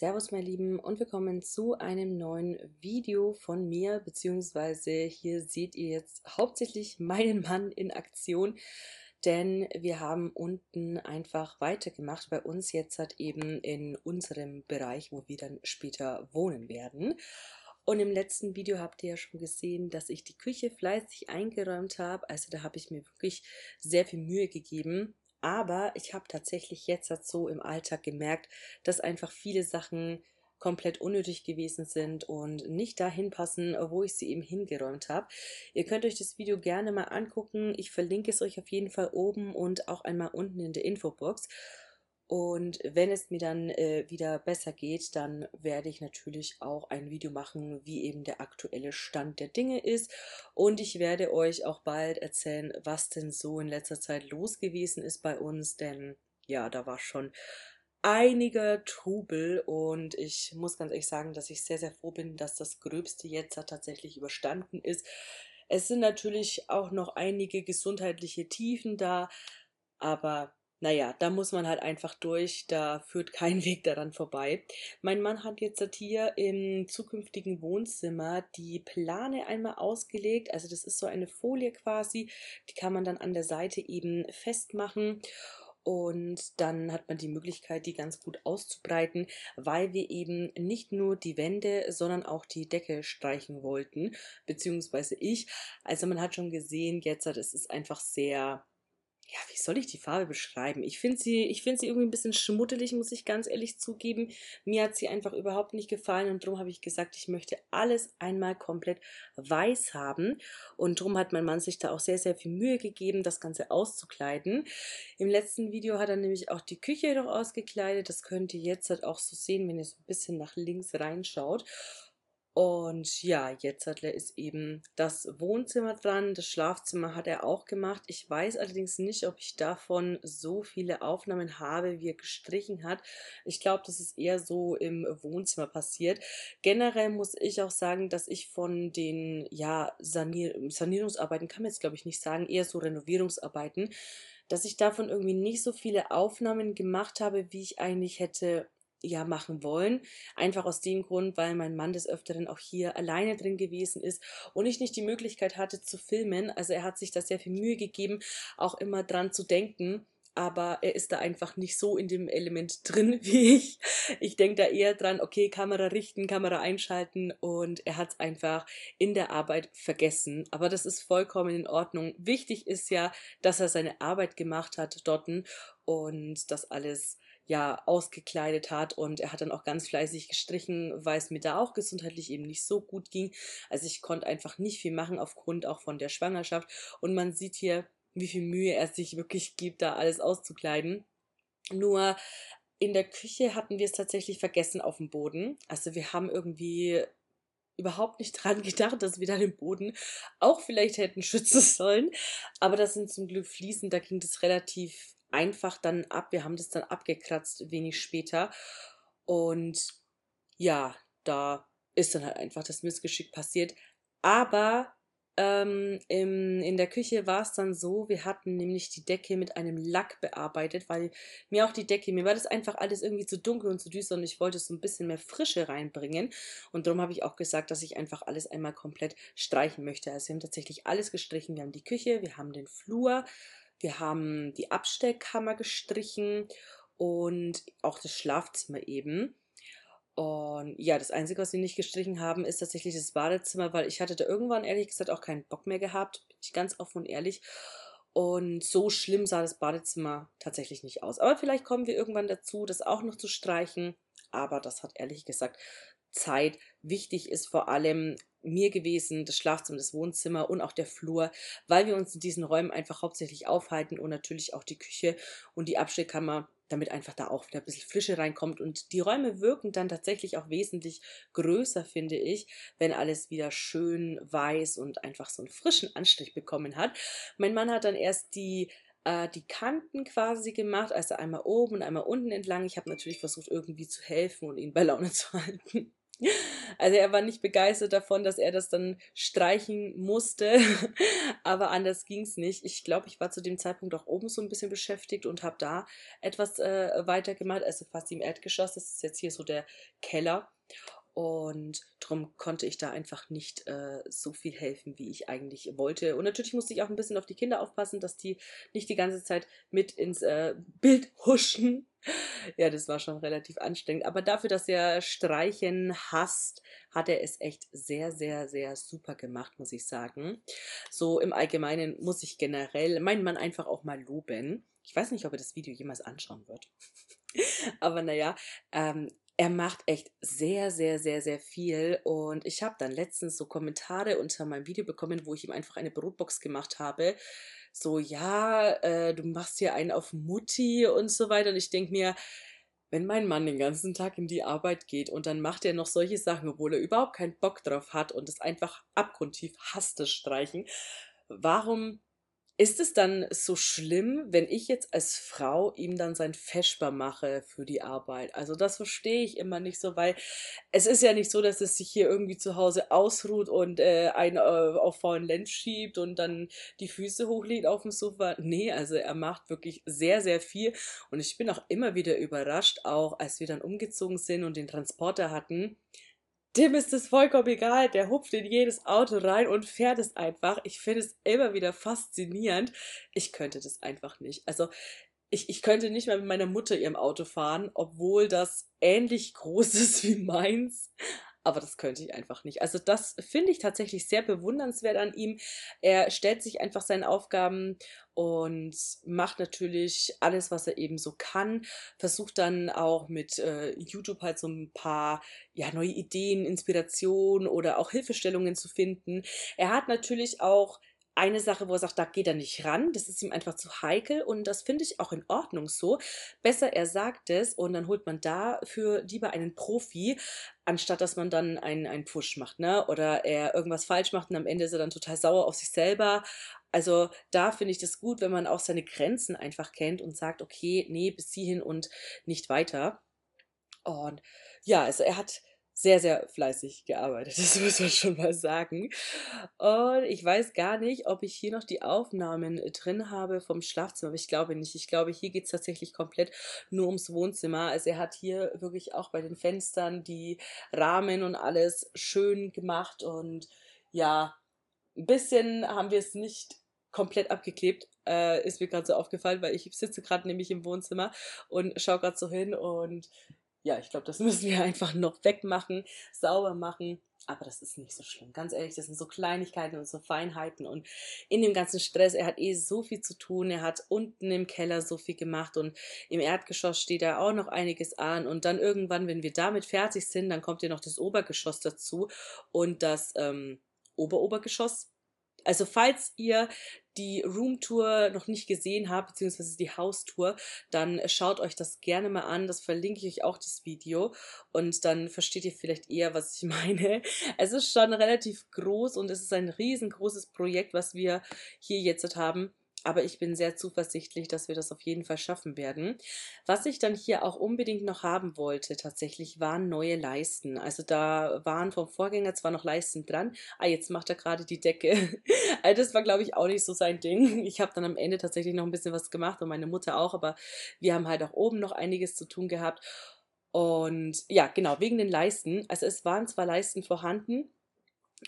Servus, meine Lieben, und willkommen zu einem neuen Video von mir, beziehungsweise hier seht ihr jetzt hauptsächlich meinen Mann in Aktion, denn wir haben unten einfach weitergemacht bei uns jetzt hat eben in unserem Bereich, wo wir dann später wohnen werden. Und im letzten Video habt ihr ja schon gesehen, dass ich die Küche fleißig eingeräumt habe, also da habe ich mir wirklich sehr viel Mühe gegeben aber ich habe tatsächlich jetzt so im Alltag gemerkt, dass einfach viele Sachen komplett unnötig gewesen sind und nicht dahin passen, wo ich sie eben hingeräumt habe. Ihr könnt euch das Video gerne mal angucken. Ich verlinke es euch auf jeden Fall oben und auch einmal unten in der Infobox. Und wenn es mir dann äh, wieder besser geht, dann werde ich natürlich auch ein Video machen, wie eben der aktuelle Stand der Dinge ist. Und ich werde euch auch bald erzählen, was denn so in letzter Zeit los gewesen ist bei uns. Denn ja, da war schon einiger Trubel und ich muss ganz ehrlich sagen, dass ich sehr, sehr froh bin, dass das Gröbste jetzt tatsächlich überstanden ist. Es sind natürlich auch noch einige gesundheitliche Tiefen da, aber naja, da muss man halt einfach durch, da führt kein Weg daran vorbei. Mein Mann hat jetzt hier im zukünftigen Wohnzimmer die Plane einmal ausgelegt, also das ist so eine Folie quasi, die kann man dann an der Seite eben festmachen und dann hat man die Möglichkeit, die ganz gut auszubreiten, weil wir eben nicht nur die Wände, sondern auch die Decke streichen wollten, beziehungsweise ich. Also man hat schon gesehen, jetzt, das ist einfach sehr ja, wie soll ich die Farbe beschreiben? Ich finde sie, ich sie irgendwie ein bisschen schmuddelig, muss ich ganz ehrlich zugeben. Mir hat sie einfach überhaupt nicht gefallen und darum habe ich gesagt, ich möchte alles einmal komplett weiß haben. Und darum hat mein Mann sich da auch sehr, sehr viel Mühe gegeben, das Ganze auszukleiden. Im letzten Video hat er nämlich auch die Küche noch ausgekleidet. Das könnt ihr jetzt halt auch so sehen, wenn ihr so ein bisschen nach links reinschaut. Und ja, jetzt ist eben das Wohnzimmer dran, das Schlafzimmer hat er auch gemacht. Ich weiß allerdings nicht, ob ich davon so viele Aufnahmen habe, wie er gestrichen hat. Ich glaube, das ist eher so im Wohnzimmer passiert. Generell muss ich auch sagen, dass ich von den ja, Sanier Sanierungsarbeiten, kann man jetzt glaube ich nicht sagen, eher so Renovierungsarbeiten, dass ich davon irgendwie nicht so viele Aufnahmen gemacht habe, wie ich eigentlich hätte ja machen wollen. Einfach aus dem Grund, weil mein Mann des Öfteren auch hier alleine drin gewesen ist und ich nicht die Möglichkeit hatte zu filmen. Also er hat sich da sehr viel Mühe gegeben, auch immer dran zu denken. Aber er ist da einfach nicht so in dem Element drin wie ich. Ich denke da eher dran, okay, Kamera richten, Kamera einschalten und er hat es einfach in der Arbeit vergessen. Aber das ist vollkommen in Ordnung. Wichtig ist ja, dass er seine Arbeit gemacht hat Dotten, und das alles ja ausgekleidet hat und er hat dann auch ganz fleißig gestrichen, weil es mir da auch gesundheitlich eben nicht so gut ging. Also ich konnte einfach nicht viel machen aufgrund auch von der Schwangerschaft und man sieht hier, wie viel Mühe er sich wirklich gibt, da alles auszukleiden. Nur in der Küche hatten wir es tatsächlich vergessen auf dem Boden. Also wir haben irgendwie überhaupt nicht dran gedacht, dass wir da den Boden auch vielleicht hätten schützen sollen. Aber das sind zum Glück Fliesen, da ging das relativ einfach dann ab. Wir haben das dann abgekratzt wenig später. Und ja, da ist dann halt einfach das Missgeschick passiert. Aber ähm, im, in der Küche war es dann so, wir hatten nämlich die Decke mit einem Lack bearbeitet, weil mir auch die Decke, mir war das einfach alles irgendwie zu dunkel und zu düster und ich wollte so ein bisschen mehr Frische reinbringen. Und darum habe ich auch gesagt, dass ich einfach alles einmal komplett streichen möchte. Also wir haben tatsächlich alles gestrichen. Wir haben die Küche, wir haben den Flur, wir haben die Abstellkammer gestrichen und auch das Schlafzimmer eben. Und ja, das Einzige, was wir nicht gestrichen haben, ist tatsächlich das Badezimmer, weil ich hatte da irgendwann ehrlich gesagt auch keinen Bock mehr gehabt. Bin ich ganz offen und ehrlich. Und so schlimm sah das Badezimmer tatsächlich nicht aus. Aber vielleicht kommen wir irgendwann dazu, das auch noch zu streichen. Aber das hat ehrlich gesagt Zeit. Wichtig ist vor allem mir gewesen, das Schlafzimmer, das Wohnzimmer und auch der Flur, weil wir uns in diesen Räumen einfach hauptsächlich aufhalten und natürlich auch die Küche und die Abstellkammer, damit einfach da auch wieder ein bisschen Frische reinkommt. Und die Räume wirken dann tatsächlich auch wesentlich größer, finde ich, wenn alles wieder schön weiß und einfach so einen frischen Anstrich bekommen hat. Mein Mann hat dann erst die äh, die Kanten quasi gemacht, also einmal oben und einmal unten entlang. Ich habe natürlich versucht, irgendwie zu helfen und ihn bei Laune zu halten. Also er war nicht begeistert davon, dass er das dann streichen musste, aber anders ging's nicht. Ich glaube, ich war zu dem Zeitpunkt auch oben so ein bisschen beschäftigt und habe da etwas äh, weitergemacht, also fast im Erdgeschoss. Das ist jetzt hier so der Keller. Und darum konnte ich da einfach nicht äh, so viel helfen, wie ich eigentlich wollte. Und natürlich musste ich auch ein bisschen auf die Kinder aufpassen, dass die nicht die ganze Zeit mit ins äh, Bild huschen. Ja, das war schon relativ anstrengend. Aber dafür, dass er Streichen hasst, hat er es echt sehr, sehr, sehr super gemacht, muss ich sagen. So im Allgemeinen muss ich generell meinen Mann einfach auch mal loben. Ich weiß nicht, ob er das Video jemals anschauen wird. Aber naja, ähm, er macht echt sehr, sehr, sehr, sehr viel. Und ich habe dann letztens so Kommentare unter meinem Video bekommen, wo ich ihm einfach eine Brotbox gemacht habe. So, ja, äh, du machst hier einen auf Mutti und so weiter. Und ich denke mir, wenn mein Mann den ganzen Tag in die Arbeit geht und dann macht er noch solche Sachen, obwohl er überhaupt keinen Bock drauf hat und es einfach abgrundtief hasst, das Streichen, warum ist es dann so schlimm, wenn ich jetzt als Frau ihm dann sein Feschbar mache für die Arbeit? Also das verstehe ich immer nicht so, weil es ist ja nicht so, dass es sich hier irgendwie zu Hause ausruht und äh, einen äh, auf faulen Lenz schiebt und dann die Füße hochlegt auf dem Sofa. Nee, also er macht wirklich sehr, sehr viel. Und ich bin auch immer wieder überrascht, auch als wir dann umgezogen sind und den Transporter hatten, dem ist es vollkommen egal. Der hupft in jedes Auto rein und fährt es einfach. Ich finde es immer wieder faszinierend. Ich könnte das einfach nicht. Also, ich, ich könnte nicht mal mit meiner Mutter ihrem Auto fahren, obwohl das ähnlich groß ist wie meins aber das könnte ich einfach nicht. Also das finde ich tatsächlich sehr bewundernswert an ihm. Er stellt sich einfach seinen Aufgaben und macht natürlich alles, was er eben so kann. Versucht dann auch mit äh, YouTube halt so ein paar ja, neue Ideen, Inspirationen oder auch Hilfestellungen zu finden. Er hat natürlich auch eine Sache, wo er sagt, da geht er nicht ran, das ist ihm einfach zu heikel und das finde ich auch in Ordnung so. Besser er sagt es und dann holt man dafür lieber einen Profi, anstatt dass man dann einen, einen Push macht, ne? Oder er irgendwas falsch macht und am Ende ist er dann total sauer auf sich selber. Also da finde ich das gut, wenn man auch seine Grenzen einfach kennt und sagt, okay, nee, bis hierhin und nicht weiter. Und ja, also er hat sehr, sehr fleißig gearbeitet. Das muss man schon mal sagen. Und ich weiß gar nicht, ob ich hier noch die Aufnahmen äh, drin habe vom Schlafzimmer, aber ich glaube nicht. Ich glaube, hier geht es tatsächlich komplett nur ums Wohnzimmer. Also er hat hier wirklich auch bei den Fenstern die Rahmen und alles schön gemacht und ja, ein bisschen haben wir es nicht komplett abgeklebt. Äh, ist mir gerade so aufgefallen, weil ich sitze gerade nämlich im Wohnzimmer und schaue gerade so hin und ja, ich glaube, das müssen wir einfach noch wegmachen, sauber machen. Aber das ist nicht so schlimm. Ganz ehrlich, das sind so Kleinigkeiten und so Feinheiten. Und in dem ganzen Stress, er hat eh so viel zu tun. Er hat unten im Keller so viel gemacht und im Erdgeschoss steht da auch noch einiges an. Und dann irgendwann, wenn wir damit fertig sind, dann kommt ja noch das Obergeschoss dazu und das ähm, ober also falls ihr die Roomtour noch nicht gesehen habt, beziehungsweise die Haustour, dann schaut euch das gerne mal an. Das verlinke ich euch auch, das Video. Und dann versteht ihr vielleicht eher, was ich meine. Es ist schon relativ groß und es ist ein riesengroßes Projekt, was wir hier jetzt haben. Aber ich bin sehr zuversichtlich, dass wir das auf jeden Fall schaffen werden. Was ich dann hier auch unbedingt noch haben wollte, tatsächlich, waren neue Leisten. Also da waren vom Vorgänger zwar noch Leisten dran, ah, jetzt macht er gerade die Decke. Also das war, glaube ich, auch nicht so sein Ding. Ich habe dann am Ende tatsächlich noch ein bisschen was gemacht und meine Mutter auch, aber wir haben halt auch oben noch einiges zu tun gehabt. Und ja, genau, wegen den Leisten. Also es waren zwar Leisten vorhanden,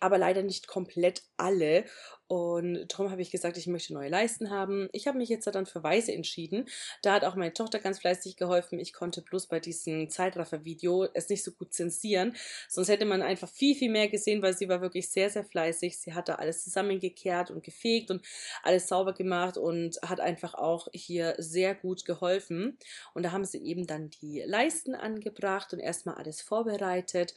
aber leider nicht komplett alle. Und darum habe ich gesagt, ich möchte neue Leisten haben. Ich habe mich jetzt dann für Weiße entschieden. Da hat auch meine Tochter ganz fleißig geholfen. Ich konnte bloß bei diesem Zeitraffer-Video es nicht so gut zensieren. Sonst hätte man einfach viel, viel mehr gesehen, weil sie war wirklich sehr, sehr fleißig. Sie hat da alles zusammengekehrt und gefegt und alles sauber gemacht und hat einfach auch hier sehr gut geholfen. Und da haben sie eben dann die Leisten angebracht und erstmal alles vorbereitet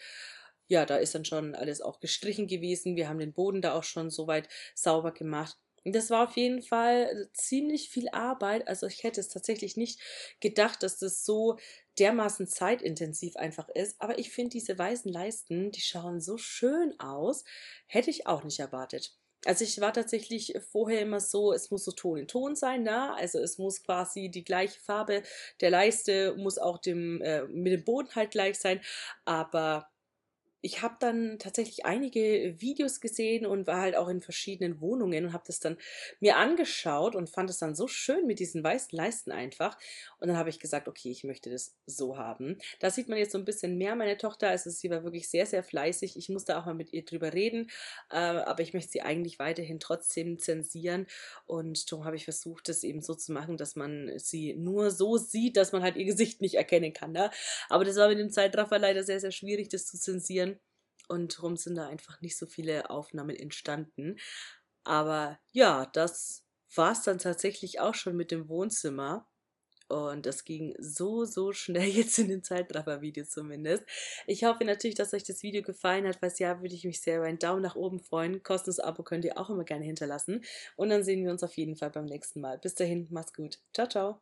ja, da ist dann schon alles auch gestrichen gewesen. Wir haben den Boden da auch schon soweit sauber gemacht. Und das war auf jeden Fall ziemlich viel Arbeit. Also ich hätte es tatsächlich nicht gedacht, dass das so dermaßen zeitintensiv einfach ist. Aber ich finde diese weißen Leisten, die schauen so schön aus. Hätte ich auch nicht erwartet. Also ich war tatsächlich vorher immer so, es muss so Ton in Ton sein, ne? also es muss quasi die gleiche Farbe der Leiste, muss auch dem, äh, mit dem Boden halt gleich sein, aber ich habe dann tatsächlich einige Videos gesehen und war halt auch in verschiedenen Wohnungen und habe das dann mir angeschaut und fand es dann so schön mit diesen weißen Leisten einfach. Und dann habe ich gesagt, okay, ich möchte das so haben. Da sieht man jetzt so ein bisschen mehr meine Tochter. Also sie war wirklich sehr, sehr fleißig. Ich musste auch mal mit ihr drüber reden, äh, aber ich möchte sie eigentlich weiterhin trotzdem zensieren. Und darum habe ich versucht, das eben so zu machen, dass man sie nur so sieht, dass man halt ihr Gesicht nicht erkennen kann. Ne? Aber das war mit dem Zeitraffer leider sehr, sehr schwierig, das zu zensieren und darum sind da einfach nicht so viele Aufnahmen entstanden. Aber ja, das war es dann tatsächlich auch schon mit dem Wohnzimmer. Und das ging so, so schnell jetzt in den Zeitraffer-Video zumindest. Ich hoffe natürlich, dass euch das Video gefallen hat. Falls ja, würde ich mich sehr über einen Daumen nach oben freuen. Kostenloses Abo könnt ihr auch immer gerne hinterlassen. Und dann sehen wir uns auf jeden Fall beim nächsten Mal. Bis dahin, macht's gut. Ciao, ciao.